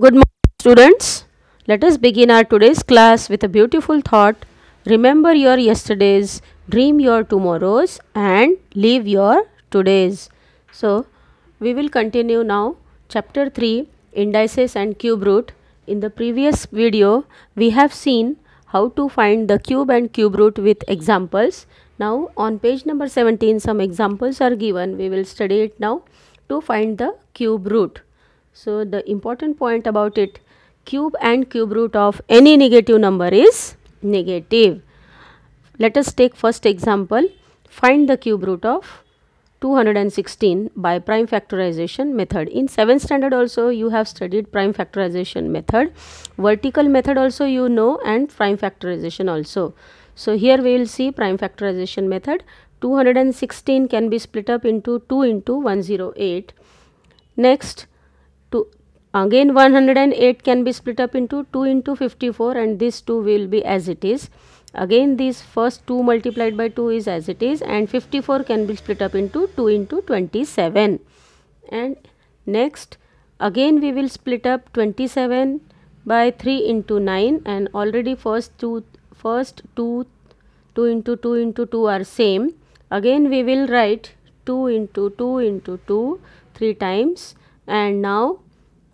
Good morning students. Let us begin our today's class with a beautiful thought. Remember your yesterdays, dream your tomorrows and live your todays. So we will continue now chapter 3 indices and cube root. In the previous video we have seen how to find the cube and cube root with examples. Now on page number 17 some examples are given. We will study it now to find the cube root. So the important point about it cube and cube root of any negative number is negative. Let us take first example find the cube root of 216 by prime factorization method. In 7th standard also you have studied prime factorization method, vertical method also you know and prime factorization also. So here we will see prime factorization method 216 can be split up into 2 into 108. Next again 108 can be split up into 2 into 54 and this 2 will be as it is again this first 2 multiplied by 2 is as it is and 54 can be split up into 2 into 27 and next again we will split up 27 by 3 into 9 and already first two first 2 2 into 2 into 2 are same again we will write 2 into 2 into 2 3 times and now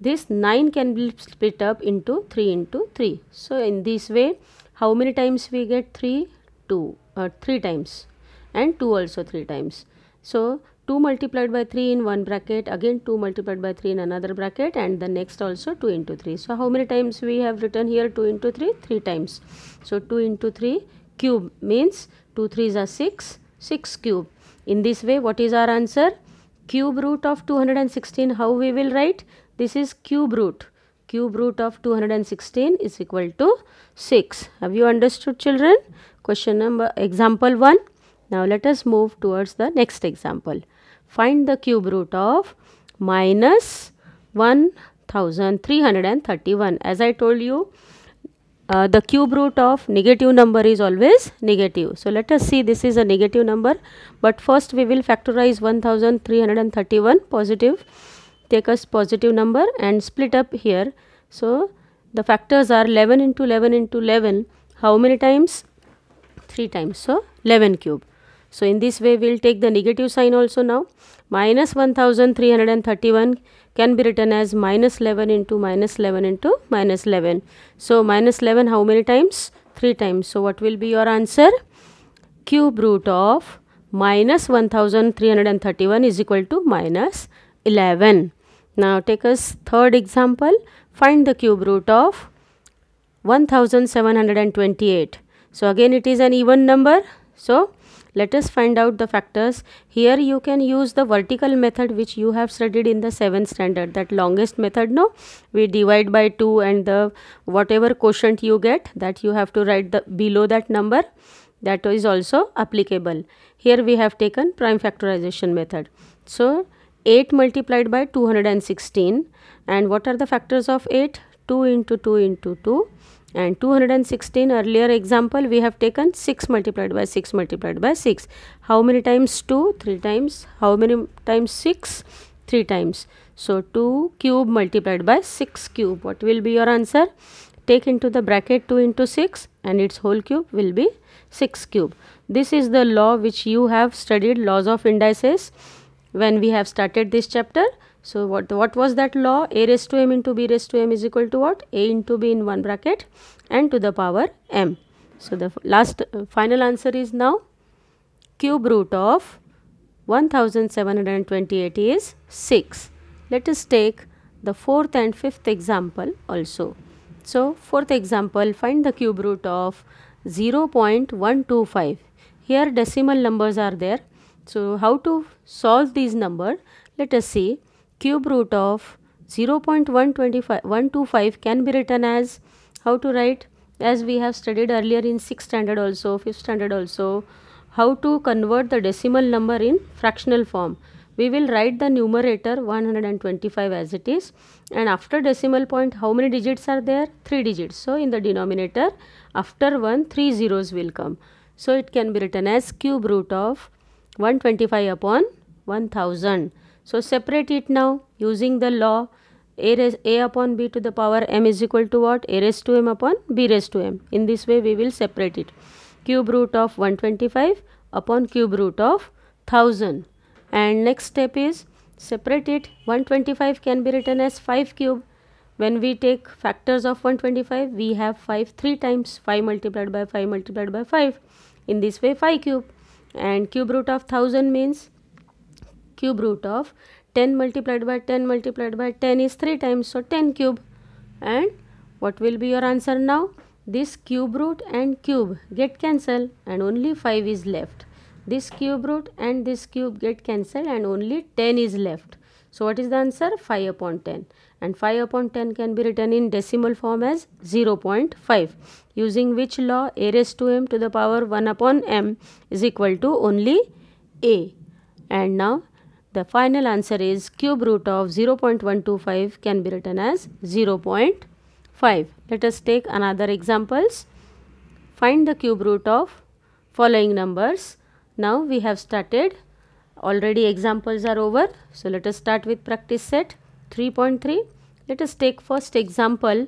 this 9 can be split up into 3 into 3. So, in this way how many times we get 3? 2 or uh, 3 times and 2 also 3 times. So, 2 multiplied by 3 in one bracket again 2 multiplied by 3 in another bracket and the next also 2 into 3. So, how many times we have written here 2 into 3? 3 times. So, 2 into 3 cube means 2 3s are 6, 6 cube. In this way what is our answer? cube root of 216 how we will write this is cube root cube root of 216 is equal to 6 have you understood children question number example 1 now let us move towards the next example find the cube root of minus 1331 as i told you uh, the cube root of negative number is always negative. So, let us see this is a negative number but first we will factorize 1331 positive take us positive number and split up here. So, the factors are 11 into 11 into 11 how many times? 3 times. So, 11 cube. So in this way, we'll take the negative sign also now. Minus 1331 can be written as minus 11 into minus 11 into minus 11. So minus 11 how many times? 3 times. So what will be your answer? Cube root of minus 1331 is equal to minus 11. Now take us third example. Find the cube root of 1728. So again it is an even number. So let us find out the factors. Here you can use the vertical method which you have studied in the 7th standard. That longest method, no? We divide by 2 and the whatever quotient you get that you have to write the below that number that is also applicable. Here we have taken prime factorization method. So 8 multiplied by 216 and what are the factors of 8? 2 into 2 into 2 and 216 earlier example we have taken 6 multiplied by 6 multiplied by 6 how many times 2 3 times how many times 6 3 times so 2 cube multiplied by 6 cube what will be your answer take into the bracket 2 into 6 and its whole cube will be 6 cube this is the law which you have studied laws of indices when we have started this chapter so what, what was that law? a raised to m into b raised to m is equal to what? a into b in one bracket and to the power m. So the last uh, final answer is now cube root of 1728 is 6. Let us take the fourth and fifth example also. So fourth example find the cube root of 0 0.125. Here decimal numbers are there. So how to solve these number? Let us see cube root of 0 0.125 can be written as how to write as we have studied earlier in 6th standard also 5th standard also how to convert the decimal number in fractional form we will write the numerator 125 as it is and after decimal point how many digits are there 3 digits so in the denominator after 1 3 zeros will come so it can be written as cube root of 125 upon 1000 so separate it now using the law a, raise, a upon b to the power m is equal to what? a raised to m upon b raised to m. In this way we will separate it. cube root of 125 upon cube root of 1000. And next step is separate it. 125 can be written as 5 cube. When we take factors of 125 we have 5 3 times 5 multiplied by 5 multiplied by 5. In this way 5 cube. And cube root of 1000 means cube root of 10 multiplied by 10 multiplied by 10 is 3 times so 10 cube and what will be your answer now this cube root and cube get cancelled and only 5 is left this cube root and this cube get cancelled and only 10 is left so what is the answer 5 upon 10 and 5 upon 10 can be written in decimal form as 0 0.5 using which law a raised to m to the power 1 upon m is equal to only a and now the final answer is cube root of 0.125 can be written as 0.5. Let us take another examples. Find the cube root of following numbers. Now we have started. Already examples are over. So let us start with practice set 3.3. Let us take first example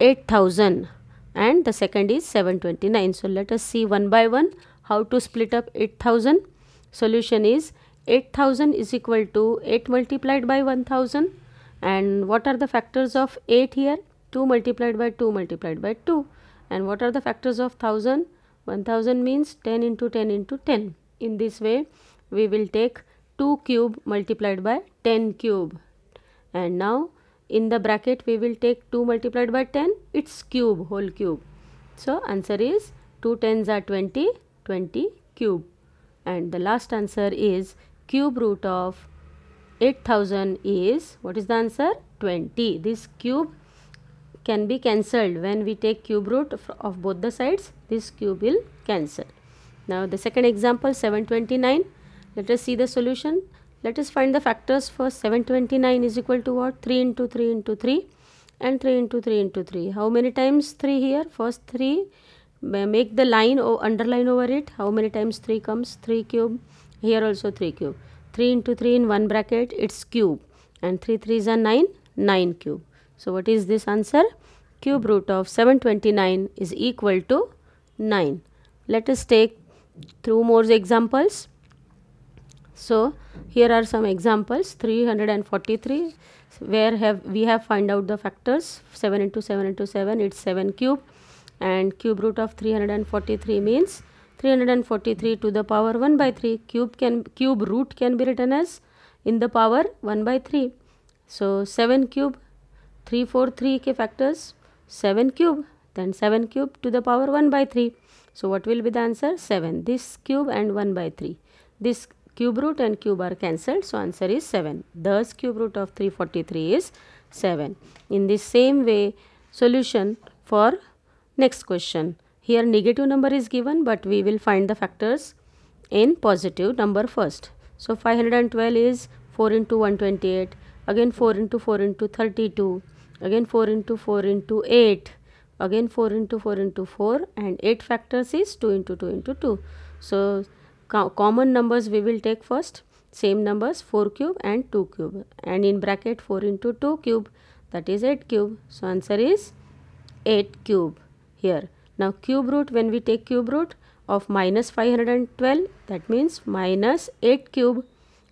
8000 and the second is 729. So let us see one by one how to split up 8000. Solution is 8000 is equal to 8 multiplied by 1000 and what are the factors of 8 here 2 multiplied by 2 multiplied by 2 and what are the factors of 1000 1000 means 10 into 10 into 10 in this way we will take 2 cube multiplied by 10 cube and now in the bracket we will take 2 multiplied by 10 it's cube whole cube so answer is 2 tens are 20 20 cube and the last answer is cube root of 8000 is what is the answer 20 this cube can be cancelled when we take cube root of both the sides this cube will cancel now the second example 729 let us see the solution let us find the factors for 729 is equal to what 3 into 3 into 3 and 3 into 3 into 3 how many times 3 here first 3 make the line or underline over it how many times 3 comes 3 cube here also 3 cube 3 into 3 in one bracket it's cube and 3 3s a 9 9 cube so what is this answer cube root of 729 is equal to 9 let us take through more examples so here are some examples 343 where have we have find out the factors 7 into 7 into 7 it's 7 cube and cube root of 343 means 343 to the power 1 by 3 cube can cube root can be written as in the power 1 by 3 so 7 cube 343 k factors 7 cube then 7 cube to the power 1 by 3 so what will be the answer 7 this cube and 1 by 3 this cube root and cube are cancelled so answer is 7 thus cube root of 343 is 7 in the same way solution for next question here negative number is given but we will find the factors in positive number first. So 512 is 4 into 128, again 4 into 4 into 32, again 4 into 4 into 8, again 4 into 4 into 4 and 8 factors is 2 into 2 into 2. So co common numbers we will take first, same numbers 4 cube and 2 cube and in bracket 4 into 2 cube that is 8 cube. So answer is 8 cube here. Now cube root when we take cube root of minus 512 that means minus 8 cube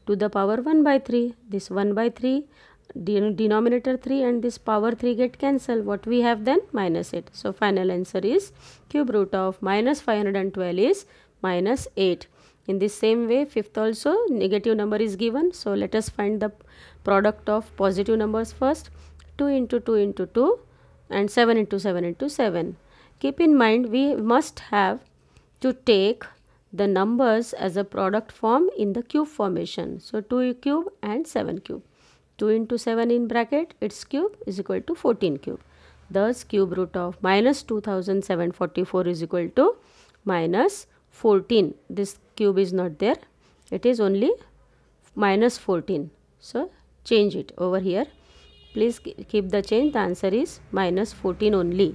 to the power 1 by 3 this 1 by 3 den denominator 3 and this power 3 get cancelled what we have then minus 8 so final answer is cube root of minus 512 is minus 8 in the same way fifth also negative number is given so let us find the product of positive numbers first 2 into 2 into 2 and 7 into 7 into 7 keep in mind we must have to take the numbers as a product form in the cube formation. So, 2 cube and 7 cube. 2 into 7 in bracket its cube is equal to 14 cube. Thus, cube root of minus 2744 is equal to minus 14. This cube is not there. It is only minus 14. So, change it over here. Please keep the change. The answer is minus 14 only.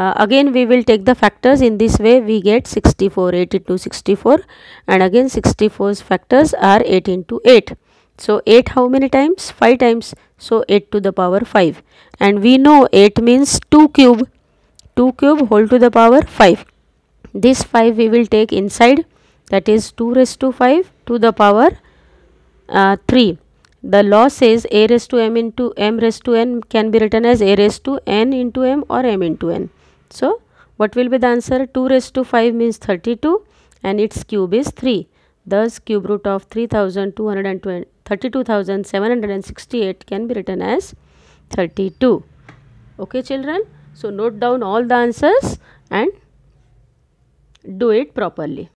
uh, again we will take the factors in this way we get 64 8 into 64 and again 64's factors are 8 into 8 so 8 how many times 5 times so 8 to the power 5 and we know 8 means 2 cube 2 cube whole to the power 5 this 5 we will take inside that is 2 raised to 5 to the power uh, 3 the law says a raised to m into m raised to n can be written as a raised to n into m or m into n so, what will be the answer? 2 raised to 5 means 32 and its cube is 3. Thus, cube root of 32,768 can be written as 32. Okay, children? So, note down all the answers and do it properly.